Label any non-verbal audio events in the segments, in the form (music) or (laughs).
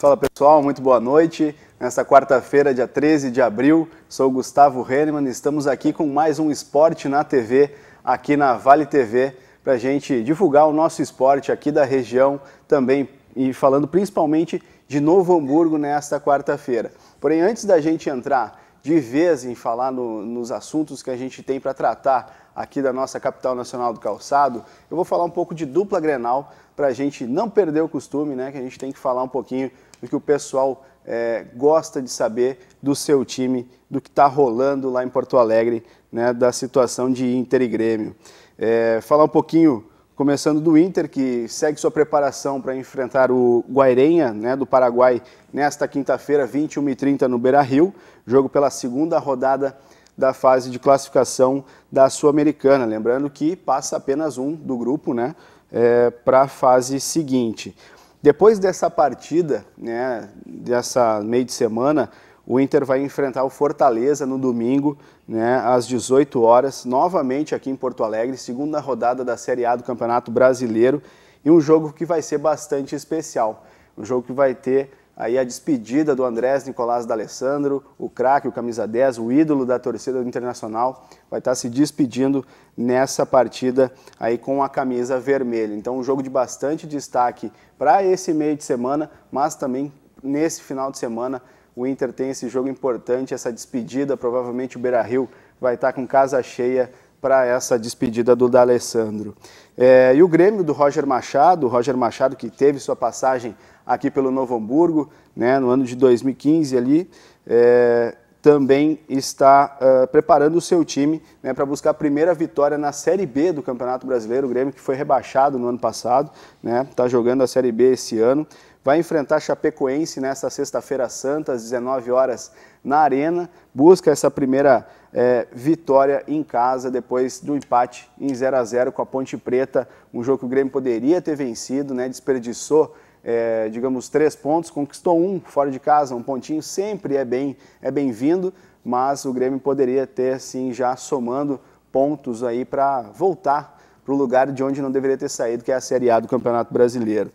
Fala pessoal, muito boa noite. Nesta quarta-feira, dia 13 de abril, sou Gustavo Henneman e estamos aqui com mais um Esporte na TV, aqui na Vale TV, para a gente divulgar o nosso esporte aqui da região também e falando principalmente de Novo Hamburgo nesta quarta-feira. Porém, antes da gente entrar de vez em falar no, nos assuntos que a gente tem para tratar aqui da nossa capital nacional do calçado, eu vou falar um pouco de dupla Grenal para a gente não perder o costume, né? Que a gente tem que falar um pouquinho do que o pessoal é, gosta de saber do seu time, do que está rolando lá em Porto Alegre, né, da situação de Inter e Grêmio. É, falar um pouquinho, começando do Inter, que segue sua preparação para enfrentar o Guairenha, né, do Paraguai, nesta quinta-feira, 21h30, no Beira-Rio, jogo pela segunda rodada da fase de classificação da Sul-Americana. Lembrando que passa apenas um do grupo né, é, para a fase seguinte. Depois dessa partida, né, dessa meio de semana, o Inter vai enfrentar o Fortaleza no domingo, né, às 18 horas, novamente aqui em Porto Alegre, segunda rodada da Série A do Campeonato Brasileiro, e um jogo que vai ser bastante especial. Um jogo que vai ter aí a despedida do Andrés Nicolás D'Alessandro, o craque, o camisa 10, o ídolo da torcida do Internacional, vai estar tá se despedindo nessa partida aí com a camisa vermelha. Então um jogo de bastante destaque para esse meio de semana, mas também nesse final de semana o Inter tem esse jogo importante, essa despedida, provavelmente o Beira-Rio vai estar tá com casa cheia para essa despedida do D'Alessandro. É, e o Grêmio do Roger Machado, Roger Machado que teve sua passagem aqui pelo Novo Hamburgo, né, no ano de 2015 ali, é, também está uh, preparando o seu time né, para buscar a primeira vitória na Série B do Campeonato Brasileiro. O Grêmio que foi rebaixado no ano passado, está né, tá jogando a Série B esse ano. Vai enfrentar Chapecoense nesta sexta-feira santa, às 19 horas, na Arena. Busca essa primeira vitória é, vitória em casa depois do empate em 0 a 0 com a Ponte Preta, um jogo que o Grêmio poderia ter vencido, né, desperdiçou é, digamos, três pontos, conquistou um fora de casa, um pontinho sempre é bem é bem-vindo, mas o Grêmio poderia ter sim já somando pontos aí para voltar para o lugar de onde não deveria ter saído, que é a Série A do Campeonato Brasileiro.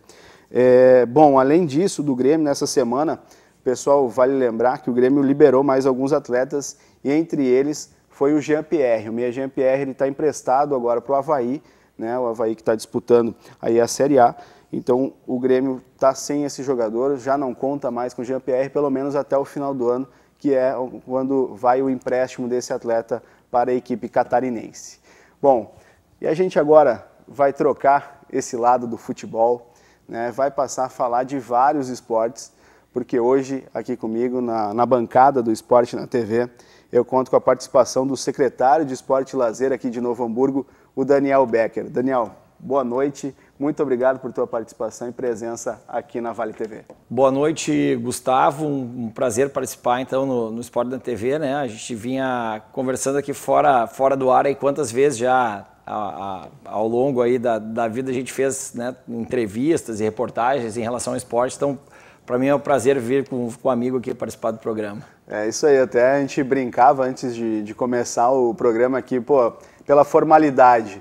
É, bom, além disso, do Grêmio nessa semana Pessoal, vale lembrar que o Grêmio liberou mais alguns atletas e entre eles foi o Jean-Pierre. O meia Jean-Pierre está emprestado agora para o Havaí, né? o Havaí que está disputando aí a Série A. Então o Grêmio está sem esse jogador, já não conta mais com o Jean-Pierre, pelo menos até o final do ano, que é quando vai o empréstimo desse atleta para a equipe catarinense. Bom, e a gente agora vai trocar esse lado do futebol, né? vai passar a falar de vários esportes porque hoje, aqui comigo, na, na bancada do Esporte na TV, eu conto com a participação do secretário de Esporte e Lazer aqui de Novo Hamburgo, o Daniel Becker. Daniel, boa noite. Muito obrigado por tua participação e presença aqui na Vale TV. Boa noite, Gustavo. Um prazer participar então no, no Esporte na TV, né? A gente vinha conversando aqui fora, fora do ar aí quantas vezes já a, a, ao longo aí da, da vida a gente fez né, entrevistas e reportagens em relação ao esporte. Então para mim é um prazer vir com, com um amigo aqui participar do programa. É isso aí, até a gente brincava antes de, de começar o programa aqui, pô, pela formalidade.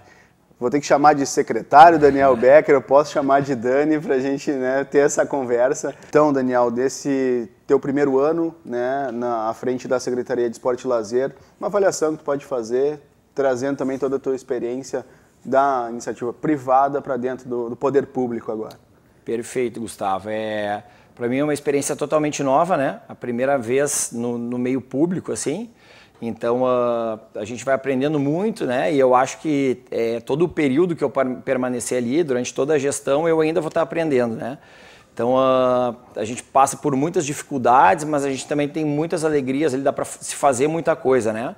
Vou ter que chamar de secretário Daniel (laughs) Becker, eu posso chamar de Dani para a gente né, ter essa conversa. Então, Daniel, desse teu primeiro ano né, na frente da Secretaria de Esporte e Lazer, uma avaliação que tu pode fazer, trazendo também toda a tua experiência da iniciativa privada para dentro do, do, poder público agora. Perfeito, Gustavo. É, para mim é uma experiência totalmente nova, né? A primeira vez no, no meio público, assim. Então a ah, a gente vai aprendendo muito, né? E eu acho que é, todo o período que eu permanecer ali, durante toda a gestão, eu ainda vou estar aprendendo, né? Então a ah, a gente passa por muitas dificuldades, mas a gente também tem muitas alegrias. Ele dá para se fazer muita coisa, né?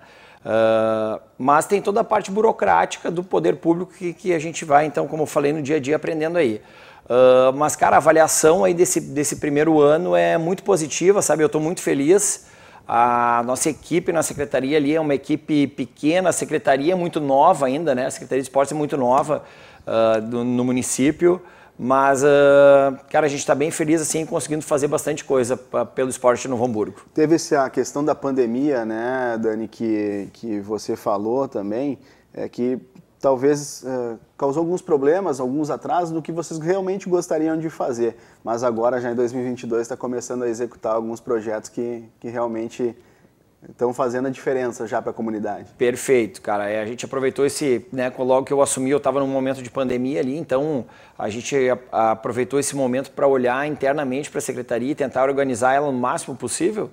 Ah, mas tem toda a parte burocrática do poder público que, que, a gente vai, então, como eu falei, no dia a dia aprendendo aí. Uh, mas, cara, a avaliação aí desse, desse primeiro ano é muito positiva, sabe? Eu estou muito feliz. A nossa equipe na secretaria ali é uma equipe pequena, a secretaria é muito nova ainda, né? A Secretaria de Esportes é muito nova uh, do, no município. Mas, uh, cara, a gente está bem feliz assim, conseguindo fazer bastante coisa pra, pelo esporte no Hamburgo. Teve essa questão da pandemia, né, Dani, que, que você falou também, é que talvez uh, causou alguns problemas, alguns atrasos do que vocês realmente gostariam de fazer. Mas agora, já em 2022, está começando a executar alguns projetos que, que realmente Estão fazendo a diferença já para a comunidade. Perfeito, cara. É, a gente aproveitou esse, né, logo que eu assumi, eu estava num momento de pandemia ali, então a gente aproveitou esse momento para olhar internamente para a secretaria e tentar organizar ela no máximo possível,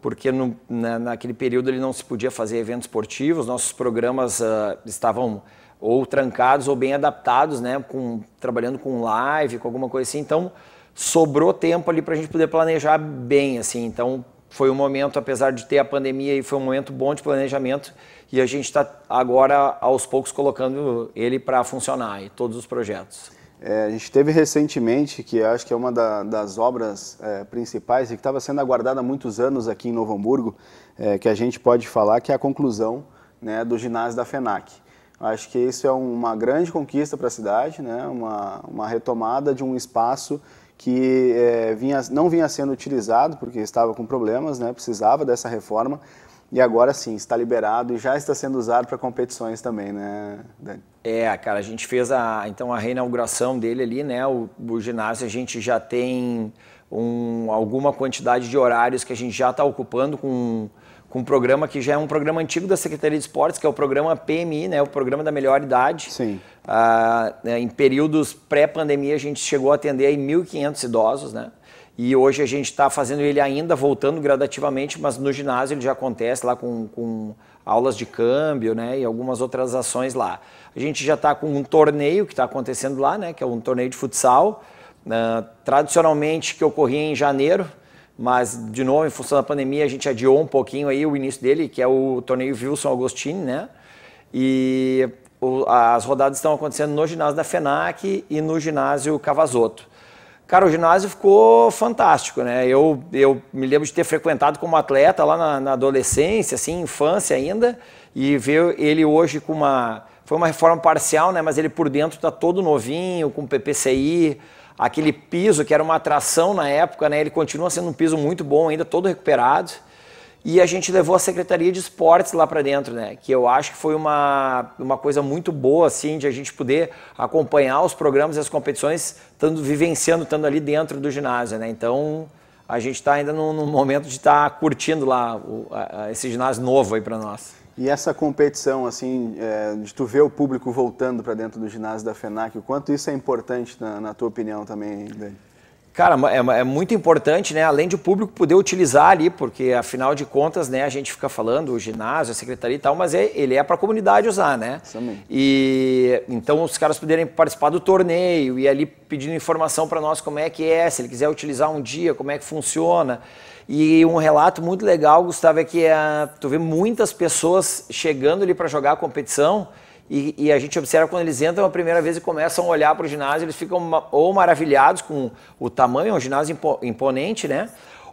porque no, naquele período ele não se podia fazer eventos esportivos, nossos programas uh, estavam ou trancados ou bem adaptados, né, com, trabalhando com live, com alguma coisa assim. Então sobrou tempo ali para a gente poder planejar bem, assim. Então foi um momento, apesar de ter a pandemia, e foi um momento bom de planejamento e a gente está agora aos poucos colocando ele para funcionar e todos os projetos. É, a gente teve recentemente, que acho que é uma da, das obras é, principais e que estava sendo aguardada há muitos anos aqui em Novo Hamburgo, é, que a gente pode falar que é a conclusão né, do ginásio da FENAC. Acho que isso é uma grande conquista para a cidade, né, uma, uma retomada de um espaço que é, vinha, não vinha sendo utilizado porque estava com problemas, né, precisava dessa reforma, e agora sim está liberado e já está sendo usado para competições também, né, Dani? É, cara, a gente fez a, então a reinauguração dele ali, né, o, o ginásio a gente já tem um, alguma quantidade de horários que a gente já está ocupando com com um programa que já é um programa antigo da Secretaria de Esportes, que é o programa PMI, né, o Programa da Melhor Idade. Sim. Ah, né, em períodos pré-pandemia, a gente chegou a atender aí 1.500 idosos, né? E hoje a gente está fazendo ele ainda, voltando gradativamente, mas no ginásio ele já acontece lá com, com aulas de câmbio, né? E algumas outras ações lá. A gente já está com um torneio que está acontecendo lá, né? Que é um torneio de futsal. Uh, tradicionalmente que ocorria em janeiro, mas de novo, em função da pandemia, a gente adiou um pouquinho aí o início dele, que é o torneio Wilson Agostini, né? E o, as rodadas estão acontecendo no ginásio da FENAC e no ginásio Cavazoto. Cara, o ginásio ficou fantástico, né? Eu, eu me lembro de ter frequentado como atleta lá na, na adolescência, assim, infância ainda, e ver ele hoje com uma. Foi uma reforma parcial, né? Mas ele por dentro está todo novinho, com PPCI, aquele piso que era uma atração na época, né? Ele continua sendo um piso muito bom ainda, todo recuperado. E a gente levou a Secretaria de Esportes lá para dentro, né? Que eu acho que foi uma, uma coisa muito boa, assim, de a gente poder acompanhar os programas e as competições, estando, vivenciando, estando ali dentro do ginásio, né? Então, a gente está ainda no, no, momento de estar tá curtindo lá o, a, esse ginásio novo aí para nós. E essa competição, assim, é, de tu ver o público voltando para dentro do ginásio da FENAC, o quanto isso é importante, na, na tua opinião também, Dani? Cara, é, é, muito importante, né? Além de o público poder utilizar ali, porque afinal de contas, né, a gente fica falando o ginásio, a secretaria e tal, mas é, ele é para a comunidade usar, né? Também. E então os caras poderem participar do torneio e ali pedindo informação para nós como é que é, se ele quiser utilizar um dia, como é que funciona. E um relato muito legal, Gustavo, é que é, tu vê muitas pessoas chegando ali para jogar a competição. E, e, a gente observa quando eles entram a primeira vez e começam a olhar para o ginásio, eles ficam ou maravilhados com o tamanho, é um ginásio imponente, né?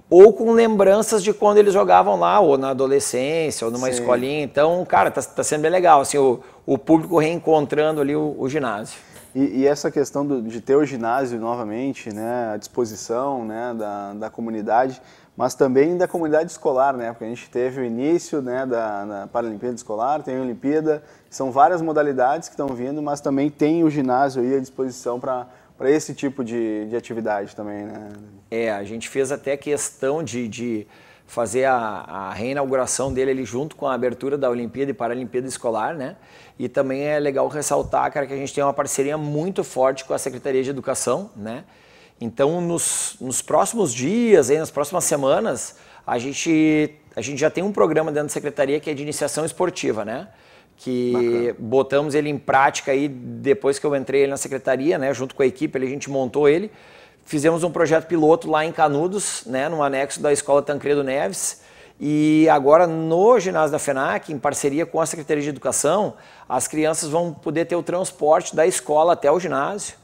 Ou com lembranças de quando eles jogavam lá, ou na adolescência, ou numa Sim. escolinha. Então, cara, tá, tá, sendo bem legal, assim, o, o público reencontrando ali o, o ginásio. E, e, essa questão do, de ter o ginásio novamente, né, à disposição né, da, da comunidade, mas também da comunidade escolar, né? Porque a gente teve o início né, da, da Paralimpíada Escolar, tem a Olimpíada, são várias modalidades que estão vindo, mas também tem o ginásio aí à disposição para para esse tipo de, de atividade também, né? É, a gente fez até questão de, de fazer a, a, reinauguração dele ali junto com a abertura da Olimpíada e Paralimpíada Escolar, né? E também é legal ressaltar, cara, que a gente tem uma parceria muito forte com a Secretaria de Educação, né? Então, nos, nos próximos dias, aí, nas próximas semanas, a gente, a gente já tem um programa dentro da Secretaria que é de iniciação esportiva, né? que Bacana. botamos ele em prática aí depois que eu entrei na secretaria, né, junto com a equipe, a gente montou ele. Fizemos um projeto piloto lá em Canudos, né, no anexo da Escola Tancredo Neves. E agora no ginásio da FENAC, em parceria com a Secretaria de Educação, as crianças vão poder ter o transporte da escola até o ginásio,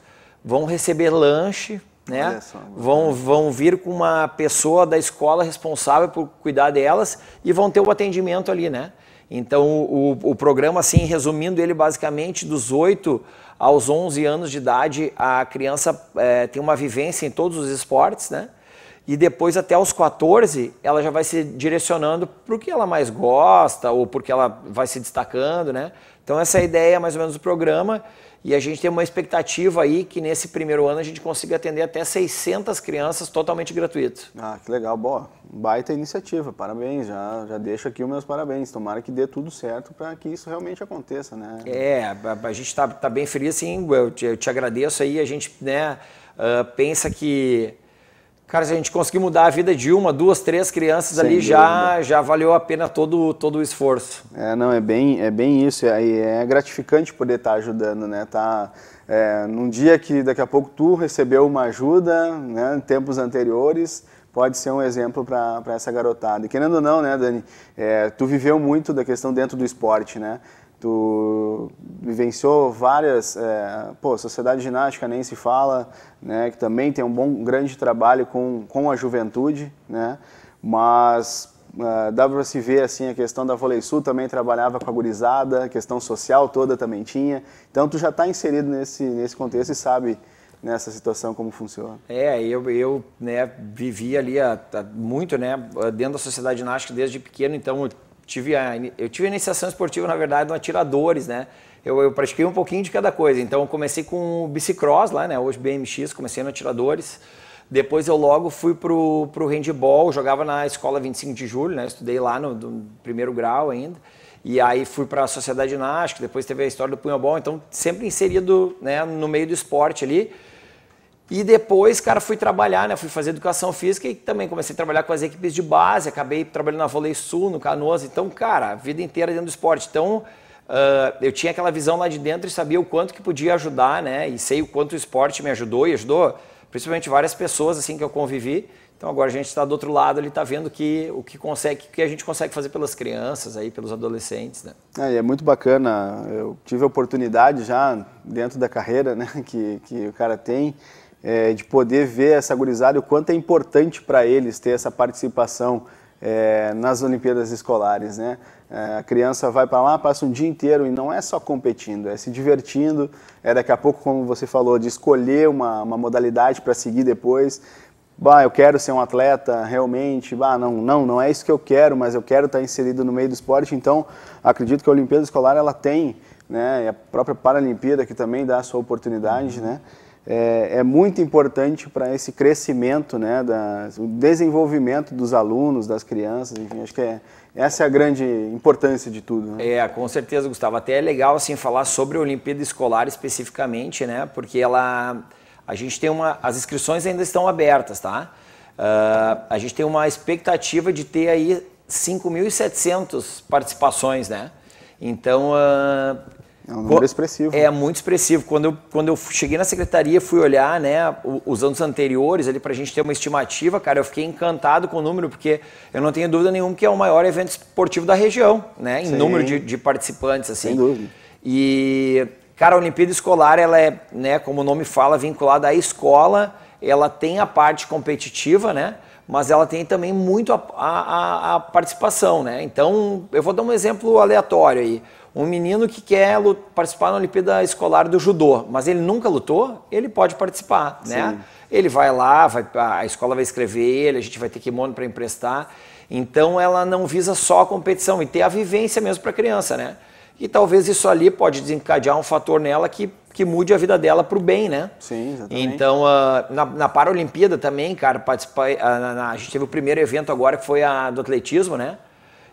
vão receber lanche, né? vão, vão vir com uma pessoa da escola responsável por cuidar delas e vão ter o atendimento ali, né? Então, o, o programa, assim, resumindo ele basicamente, dos 8 aos 11 anos de idade, a criança é, tem uma vivência em todos os esportes, né? E depois, até os 14, ela já vai se direcionando para o que ela mais gosta ou porque ela vai se destacando, né? Então, essa é a ideia mais ou menos do programa. E a gente tem uma expectativa aí que nesse primeiro ano a gente consiga atender até 600 crianças totalmente gratuito. Ah, que legal. Boa, baita iniciativa. Parabéns. Já, já deixo aqui os meus parabéns. Tomara que dê tudo certo para que isso realmente aconteça, né? É, a, a gente está tá bem feliz, sim. Eu te, eu te agradeço aí. A gente né, uh, pensa que Cara, se a gente conseguir mudar a vida de uma, duas, três crianças Sem ali, já, já valeu a pena todo, todo o esforço. É, não, é bem, é bem isso. É, é gratificante poder estar ajudando, né? Tá, é, num dia que daqui a pouco tu recebeu uma ajuda, né, em tempos anteriores, pode ser um exemplo para essa garotada. E querendo ou não, né, Dani, é, tu viveu muito da questão dentro do esporte, né? tu vivenciou várias, é, pô, Sociedade Ginástica nem se fala, né, que também tem um bom, um grande trabalho com, com a juventude, né, mas uh, dá para se ver assim a questão da Volei Sul também trabalhava com a gurizada, a questão social toda também tinha, então tu já está inserido nesse, nesse contexto e sabe nessa né, situação como funciona. É, eu, eu né, vivi ali a, a, muito né, dentro da Sociedade Ginástica desde pequeno, então tive a, eu tive a iniciação esportiva, na verdade, no Atiradores, né? Eu, eu pratiquei um pouquinho de cada coisa. Então, eu comecei com o bicicross lá, né? Hoje BMX, comecei no Atiradores. Depois eu logo fui pro, pro handball, jogava na escola 25 de julho, né? Estudei lá no, no primeiro grau ainda. E aí fui para a Sociedade Ginástica, depois teve a história do punhobol, então sempre inserido né, no meio do esporte ali. E depois, cara, fui trabalhar, né? Fui fazer educação física e também comecei a trabalhar com as equipes de base. Acabei trabalhando na Volei Sul, no Canoas. Então, cara, a vida inteira dentro do esporte. Então, uh, eu tinha aquela visão lá de dentro e sabia o quanto que podia ajudar, né? E sei o quanto o esporte me ajudou e ajudou principalmente várias pessoas assim que eu convivi. Então agora a gente está do outro lado, ele está vendo que o que consegue, que a gente consegue fazer pelas crianças aí, pelos adolescentes, né? É, é muito bacana. Eu tive a oportunidade já dentro da carreira, né, (laughs) que que o cara tem é, de poder ver essa gurizada, o quanto é importante para eles ter essa participação é, nas Olimpíadas Escolares, né? É, a criança vai para lá, passa um dia inteiro e não é só competindo, é se divertindo, é daqui a pouco, como você falou, de escolher uma, uma modalidade para seguir depois. Bah, eu quero ser um atleta realmente, bah, não, não, não é isso que eu quero, mas eu quero estar tá inserido no meio do esporte, então acredito que a Olimpíada Escolar ela tem, né, e a própria Paralimpíada que também dá a sua oportunidade, né, é, é muito importante para esse crescimento, né, da, o desenvolvimento dos alunos, das crianças, enfim, acho que é, essa é a grande importância de tudo. Né? É, com certeza, Gustavo. Até é legal assim, falar sobre a Olimpíada Escolar especificamente, né, porque ela, a gente tem uma, as inscrições ainda estão abertas, tá? Uh, a gente tem uma expectativa de ter aí 5.700 participações, né? Então, uh, é um número expressivo. É muito expressivo. Quando eu, quando eu cheguei na secretaria, fui olhar né, os anos anteriores ali para a gente ter uma estimativa, cara, eu fiquei encantado com o número, porque eu não tenho dúvida nenhuma que é o maior evento esportivo da região, né? Em Sim. número de, de participantes, assim. Sem dúvida. E, cara, a Olimpíada Escolar, ela é, né, como o nome fala, vinculada à escola. Ela tem a parte competitiva, né? mas ela tem também muito a, a, a, participação, né? Então, eu vou dar um exemplo aleatório aí. Um menino que quer participar na Olimpíada Escolar do Judô, mas ele nunca lutou, ele pode participar, né? Sim. né? Ele vai lá, vai, a escola vai escrever ele, a gente vai ter kimono para emprestar. Então ela não visa só a competição e ter a vivência mesmo para a criança, né? E talvez isso ali pode desencadear um fator nela que, que mude a vida dela para o bem, né? Sim, exatamente. Então, uh, na, na Paralimpíada também, cara, participa uh, na, na, a gente teve o primeiro evento agora que foi a do atletismo, né?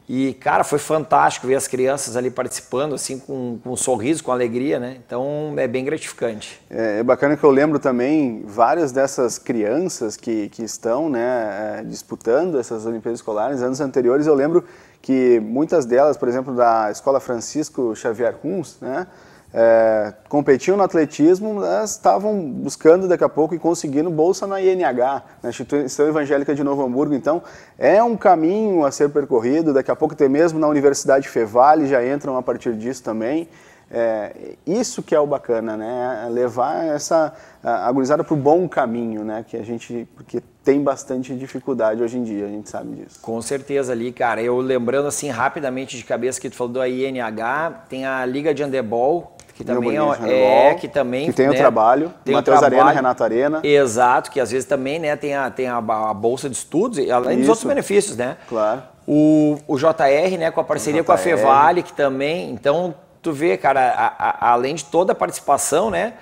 E, cara, foi fantástico ver as crianças ali participando, assim, com, com um sorriso, com alegria, né? Então, é bem gratificante. É, é bacana que eu lembro também várias dessas crianças que, que estão, né, é, disputando essas Olimpíadas Escolares. Anos anteriores, eu lembro que muitas delas, por exemplo, da Escola Francisco Xavier Runs, né, é, competiam no atletismo, estavam buscando daqui a pouco e conseguindo bolsa na INH, na Instituição Evangélica de Novo Hamburgo. Então, é um caminho a ser percorrido. Daqui a pouco, tem mesmo na Universidade Fevale já entram a partir disso também. É, isso que é o bacana, né? É levar essa agonizada para o bom caminho, né? Que a gente, porque tem bastante dificuldade hoje em dia, a gente sabe disso. Com certeza ali, cara. Eu lembrando assim rapidamente de cabeça que tu falou da INH, tem a Liga de Handebol, que também é, é, que também que tem né, o trabalho, tem Matheus trabalho, Arena, Renato Arena. Exato, que às vezes também né, tem, a, tem a, a bolsa de estudos, além Isso. dos outros benefícios, né? Claro. O, o JR, né, com a parceria com a Fevale, que também. Então, tu vê, cara, a, a, além de toda a participação, né?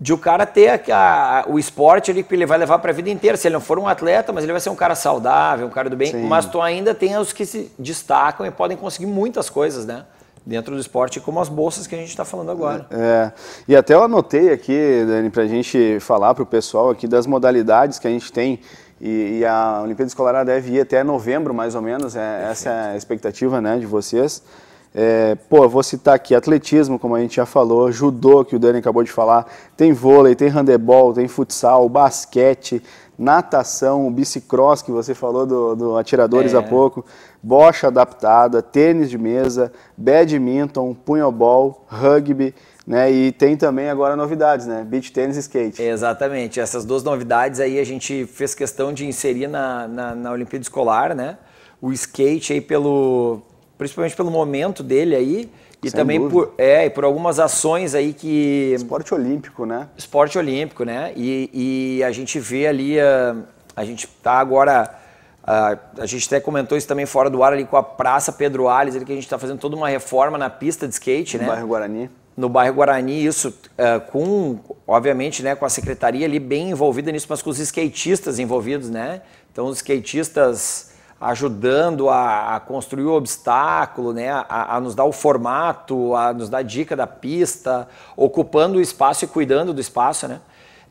De o cara ter a, o esporte ali que ele vai levar para a vida inteira. Se ele não for um atleta, mas ele vai ser um cara saudável, um cara do bem. Sim. Mas tu ainda tem os que se destacam e podem conseguir muitas coisas, né? dentro do esporte, como as bolsas que a gente está falando agora. É, e até eu anotei aqui, Dani, para a gente falar para o pessoal aqui das modalidades que a gente tem e, e a Olimpíada Escolar deve ir até novembro, mais ou menos, é, essa é a expectativa né, de vocês. É, pô, vou citar aqui atletismo, como a gente já falou, judô, que o Dani acabou de falar, tem vôlei, tem handebol, tem futsal, basquete, natação, bicicross, que você falou do, do atiradores é. há pouco, bocha adaptada, tênis de mesa, badminton, punhobol, rugby, né? E tem também agora novidades, né? Beach tênis e skate. Exatamente. Essas duas novidades aí a gente fez questão de inserir na, na, na Olimpíada Escolar, né? O skate aí pelo principalmente pelo momento dele aí e Sem também por, é, por algumas ações aí que... Esporte olímpico, né? Esporte olímpico, né? E, e a gente vê ali, a, ah, a gente tá agora... A, ah, a gente até comentou isso também fora do ar ali com a Praça Pedro Alves, ali que a gente está fazendo toda uma reforma na pista de skate, no né? No bairro Guarani. No bairro Guarani, isso uh, com, obviamente, né, com a secretaria ali bem envolvida nisso, mas com os skatistas envolvidos, né? Então os skatistas ajudando a, a construir o obstáculo, né? A, a, nos dar o formato, a nos dar a dica da pista, ocupando o espaço e cuidando do espaço, né?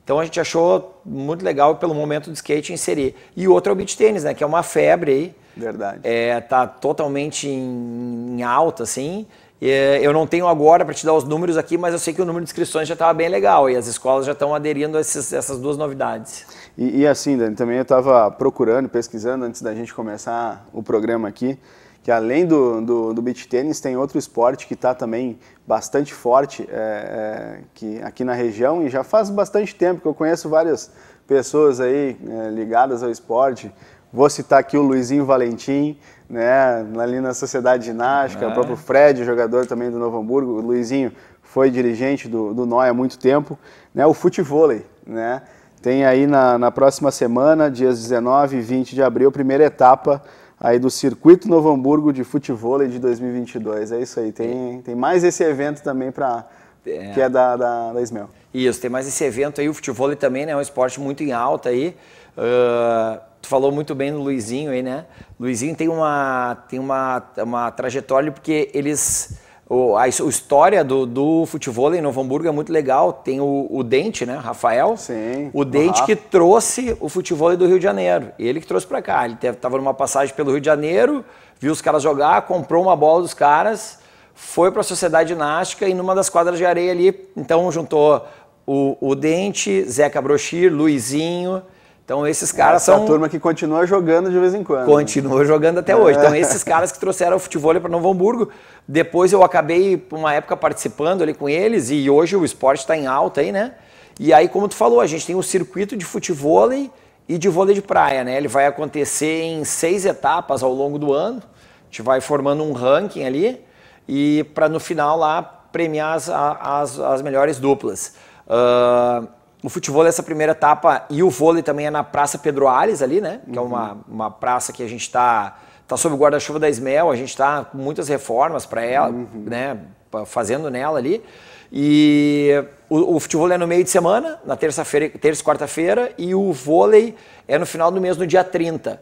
Então a gente achou muito legal pelo momento do skate inserir. E outro é o beach tênis, né? Que é uma febre aí. Verdade. É, tá totalmente em, em alta, assim. É, eu não tenho agora para te dar os números aqui, mas eu sei que o número de inscrições já estava bem legal e as escolas já estão aderindo a esses, essas duas novidades. E, e assim, Dani, também eu estava procurando, pesquisando antes da gente começar o programa aqui, que além do, do, do beach tênis, tem outro esporte que está também bastante forte é, é, que, aqui na região e já faz bastante tempo que eu conheço várias pessoas aí é, ligadas ao esporte. Vou citar aqui o Luizinho Valentim, né, ali na Sociedade Ginástica, é. o próprio Fred, jogador também do Novo Hamburgo, o Luizinho foi dirigente do, do NOI há muito tempo, né, o futevôlei, né, tem aí na, na próxima semana, dias 19 e 20 de abril, a primeira etapa aí do Circuito Novo Hamburgo de Futevôlei de 2022, é isso aí, tem, é. tem mais esse evento também para é. que é da, da, da Ismael. Isso, tem mais esse evento aí, o futebol também né, é um esporte muito em alta aí, uh tu falou muito bem do Luizinho aí, né? Luizinho tem uma, tem uma, uma trajetória porque eles. O, a, a história do, do futebol em Novo Hamburgo é muito legal. Tem o, o Dente, né? Rafael. Sim. O Dente uhum. que trouxe o futebol do Rio de Janeiro. Ele que trouxe para cá. Ele estava numa passagem pelo Rio de Janeiro, viu os caras jogar, comprou uma bola dos caras, foi para a Sociedade náutica e numa das quadras de areia ali, então juntou o, o Dente, Zeca Brochir, Luizinho. Então esses caras Essa é são. a turma que continua jogando de vez em quando. Continua jogando até hoje. Então é. esses caras que trouxeram o futebol para Novo Hamburgo. Depois eu acabei, por uma época, participando ali com eles e hoje o esporte está em alta aí, né? E aí, como tu falou, a gente tem o um circuito de futebol e de vôlei de praia, né? Ele vai acontecer em seis etapas ao longo do ano. A gente vai formando um ranking ali e para no final lá premiar as, as, as melhores duplas. Uh, o futebol é essa primeira etapa e o vôlei também é na Praça Pedro Ares ali, né? Que uhum. é uma, uhum. uma praça que a gente está tá sob o guarda-chuva da Ismael, a gente está com muitas reformas para ela, uhum. né? Fazendo nela ali. E o, o, futebol é no meio de semana, na terça-feira, terça e quarta-feira, e o vôlei é no final do mês, no dia 30.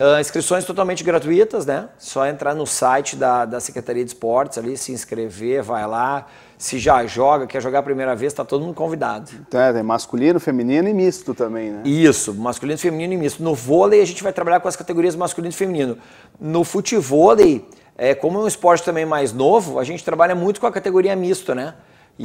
Uh, inscrições totalmente gratuitas, né? Só entrar no site da, da Secretaria de Esportes ali, se inscrever, vai lá. Se já joga, quer jogar a primeira vez, está todo mundo convidado. Então, é, tem masculino, feminino e misto também, né? Isso, masculino, feminino e misto. No vôlei, a gente vai trabalhar com as categorias masculino e feminino. No futevôlei, é, como é um esporte também mais novo, a gente trabalha muito com a categoria misto, né?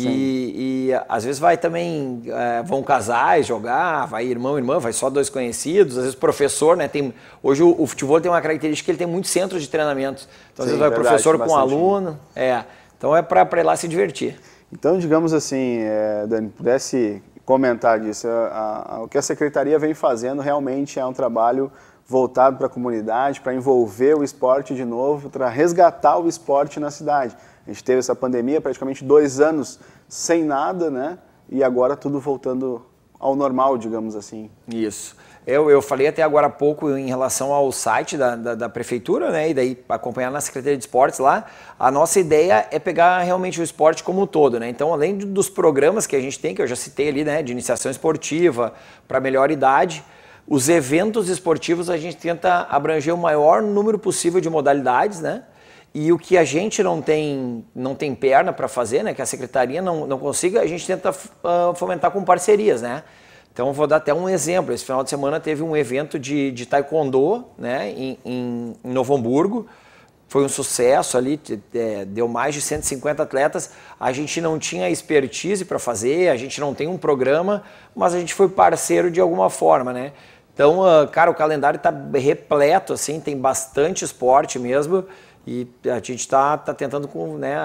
E, e, às vezes vai também, é, vão casais jogar, vai irmão, irmã, vai só dois conhecidos, às vezes professor, né? Tem, hoje o, o futebol tem uma característica que ele tem muitos centros de treinamento. Então, Sim, às vezes vai verdade, professor com aluno. É. Então é para ir lá se divertir. Então, digamos assim, é, Dani, pudesse comentar disso. a, a, o que a secretaria vem fazendo realmente é um trabalho voltado para a comunidade, para envolver o esporte de novo, para resgatar o esporte na cidade. A gente teve essa pandemia praticamente dois anos sem nada, né? E agora tudo voltando ao normal, digamos assim. Isso. Eu, eu falei até agora há pouco em relação ao site da, da, da, prefeitura, né? E daí acompanhar na Secretaria de Esportes lá. A nossa ideia é pegar realmente o esporte como um todo, né? Então, além dos programas que a gente tem, que eu já citei ali, né? De iniciação esportiva para melhor idade, os eventos esportivos a gente tenta abranger o maior número possível de modalidades, né? E o que a gente não tem, não tem perna para fazer, né? Que a secretaria não, não consiga, a gente tenta uh, fomentar com parcerias, né? Então vou dar até um exemplo. Esse final de semana teve um evento de, de taekwondo, né? Em, em, Novo Hamburgo foi um sucesso ali, deu mais de 150 atletas. A gente não tinha expertise para fazer, a gente não tem um programa, mas a gente foi parceiro de alguma forma, né? Então, ah, cara, o calendário está repleto, assim, tem bastante esporte mesmo. E a gente está tá tentando né,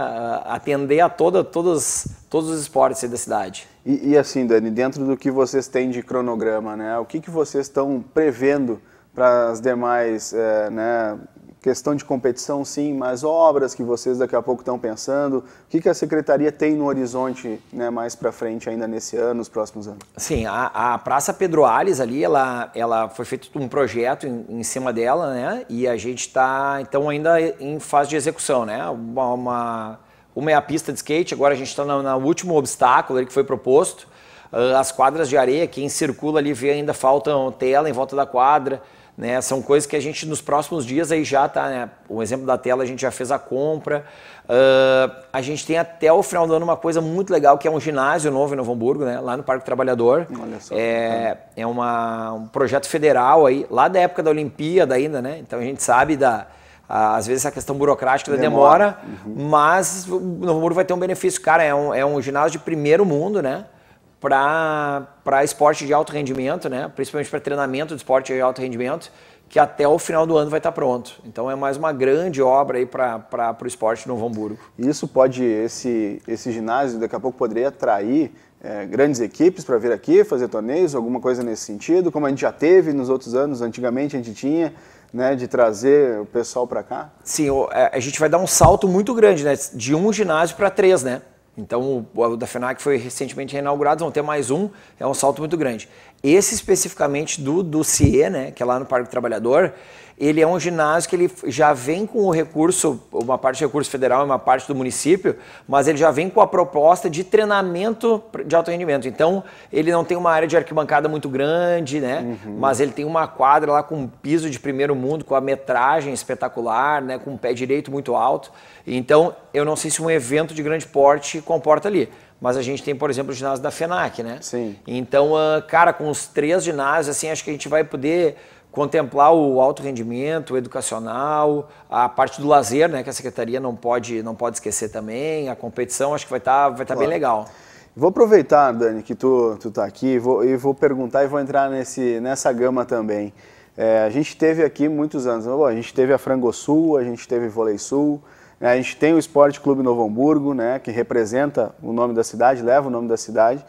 atender a toda, todos, todos os esportes da cidade. E, e, assim, Dani, dentro do que vocês têm de cronograma, né, o que, que vocês estão prevendo para as demais é, né, questão de competição, sim, mas obras que vocês daqui a pouco estão pensando, o que, que a secretaria tem no horizonte né, mais para frente ainda nesse ano, nos próximos anos? Sim, a, a Praça Pedro Alves ali, ela, ela foi feito um projeto em, em cima dela, né? E a gente está então ainda em fase de execução, né? Uma, uma, uma é a pista de skate, agora a gente está no, no último obstáculo ali que foi proposto. Ah, as quadras de areia, quem circula ali vê ainda faltam tela em volta da quadra. Né? São coisas que a gente nos próximos dias aí já tá, né? O exemplo da tela a gente já fez a compra. Uh, a gente tem até o final do ano uma coisa muito legal que é um ginásio novo em Novo Hamburgo, né? Lá no Parque Trabalhador. Olha só. É, é uma, um projeto federal aí, lá da época da Olimpíada ainda, né? Então a gente sabe da às vezes essa questão burocrática demora, demora uhum. mas o Novo Hamburgo vai ter um benefício, cara, é um, é um ginásio de primeiro mundo, né? para esporte de alto rendimento, né? principalmente para treinamento de esporte de alto rendimento, que até o final do ano vai estar tá pronto. Então é mais uma grande obra aí para o esporte de Novo Hamburgo. Isso pode, esse, esse ginásio daqui a pouco poderia atrair é, grandes equipes para vir aqui fazer torneios, alguma coisa nesse sentido, como a gente já teve nos outros anos, antigamente a gente tinha, né, de trazer o pessoal para cá? Sim, é, a gente vai dar um salto muito grande, né, de um ginásio para três, né? Então, o, o da FENAC foi recentemente reinaugurado, vão ter mais um, é um salto muito grande. Esse especificamente do, do CIE, né, que é lá no Parque Trabalhador, ele é um ginásio que ele já vem com o recurso, uma parte do recurso federal e uma parte do município, mas ele já vem com a proposta de treinamento de alto rendimento. Então, ele não tem uma área de arquibancada muito grande, né? Uhum. Mas ele tem uma quadra lá com um piso de primeiro mundo, com a metragem espetacular, né? Com o um pé direito muito alto. Então, eu não sei se um evento de grande porte comporta ali mas a gente tem, por exemplo, o ginásio da FENAC, né? Sim. Então, ah, cara, com os três ginásios, assim, acho que a gente vai poder contemplar o alto rendimento, o educacional, a parte do lazer, né, que a secretaria não pode, não pode esquecer também, a competição, acho que vai estar tá, vai tá claro. bem legal. Vou aproveitar, Dani, que tu, tu tá aqui e vou perguntar e vou entrar nesse, nessa gama também. É, a gente teve aqui muitos anos, a gente teve a Frango Sul, a gente teve Vôlei Sul, é, a gente tem o Esporte Clube Novo Hamburgo, né, que representa o nome da cidade, leva o nome da cidade.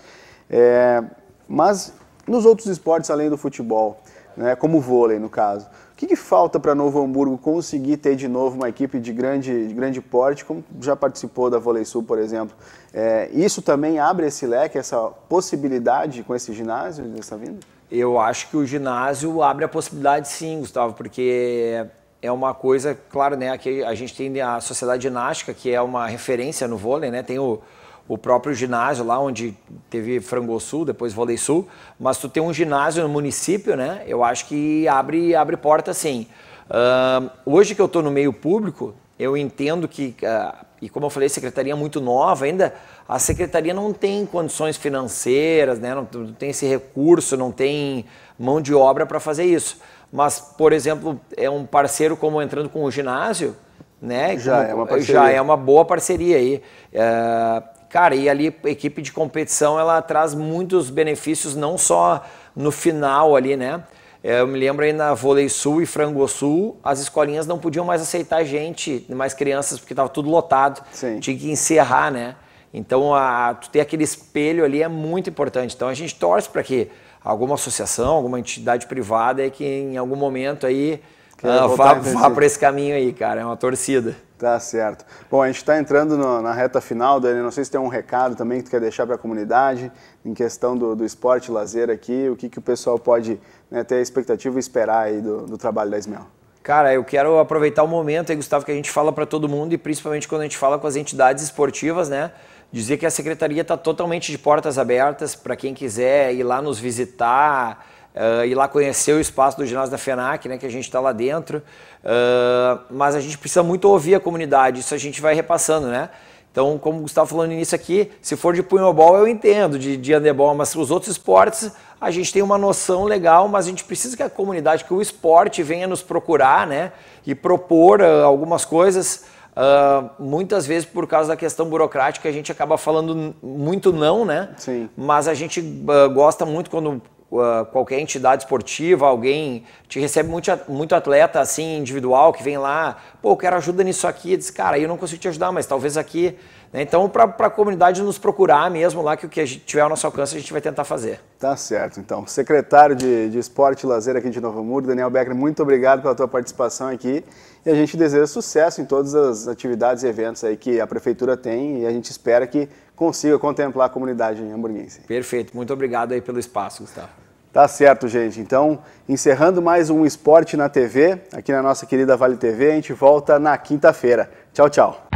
É, mas nos outros esportes além do futebol, né, como o vôlei no caso, o que, que falta para Novo Hamburgo conseguir ter de novo uma equipe de grande, de grande porte, como já participou da Vôlei Sul, por exemplo? É, isso também abre esse leque, essa possibilidade com esse ginásio está vinda? Eu acho que o ginásio abre a possibilidade sim, Gustavo, porque é uma coisa, claro, né, que a gente tem a Sociedade Ginástica, que é uma referência no vôlei, né, tem o, o próprio ginásio lá onde teve Frango Sul, depois Vôlei Sul, mas tu tem um ginásio no município, né, eu acho que abre, abre porta sim. Uh, hoje que eu estou no meio público, eu entendo que uh, e como eu falei, secretaria é muito nova ainda, a secretaria não tem condições financeiras, né? não, não tem esse recurso, não tem mão de obra para fazer isso. Mas, por exemplo, é um parceiro como entrando com o ginásio, né? Já como, é uma parceria. Já é uma boa parceria aí. É, cara, e ali a equipe de competição ela traz muitos benefícios, não só no final ali, né? É, eu me lembro aí na Vôlei Sul e Frango Sul, as escolinhas não podiam mais aceitar gente, mais crianças, porque estava tudo lotado. Sim. Tinha que encerrar, né? Então, a, tu ter aquele espelho ali é muito importante. Então, a gente torce para que alguma associação, alguma entidade privada, é que em algum momento aí uh, vá, vá para esse caminho aí, cara. É uma torcida. Tá certo. Bom, a gente está entrando no, na reta final, Dani. Não sei se tem um recado também que tu quer deixar para a comunidade em questão do, do esporte lazer aqui. O que, que o pessoal pode né, ter a expectativa e esperar aí do, do trabalho da Esmel? Cara, eu quero aproveitar o momento aí, Gustavo, que a gente fala para todo mundo e principalmente quando a gente fala com as entidades esportivas, né? Dizer que a secretaria está totalmente de portas abertas para quem quiser ir lá nos visitar, uh, ah, ir lá conhecer o espaço do ginásio da FENAC, né, que a gente está lá dentro. Uh, mas a gente precisa muito ouvir a comunidade, isso a gente vai repassando, né? Então, como o Gustavo falando início aqui, se for de punhobol eu entendo, de, de handebol, mas os outros esportes a gente tem uma noção legal, mas a gente precisa que a comunidade, que o esporte venha nos procurar, né? E propor uh, algumas coisas. Uh, muitas vezes por causa da questão burocrática a gente acaba falando muito não, né? Sim. Mas a gente uh, gosta muito quando ah, qualquer entidade esportiva, alguém te recebe muito, muito atleta assim individual que vem lá, pô, eu quero ajuda nisso aqui, diz, cara, eu não consigo te ajudar, mas talvez aqui. Né? Então, para a comunidade nos procurar mesmo lá, que o que tiver ao nosso alcance a gente vai tentar fazer. Tá certo, então. Secretário de, de Esporte e Lazer aqui de Novo Muro, Daniel Becker, muito obrigado pela tua participação aqui e a gente deseja sucesso em todas as atividades e eventos aí que a Prefeitura tem e a gente espera que consiga contemplar a comunidade hamburguense. Perfeito, muito obrigado aí pelo espaço, Gustavo. Tá certo, gente. Então, encerrando mais um Esporte na TV, aqui na nossa querida Vale TV, a gente volta na quinta-feira. Tchau, tchau.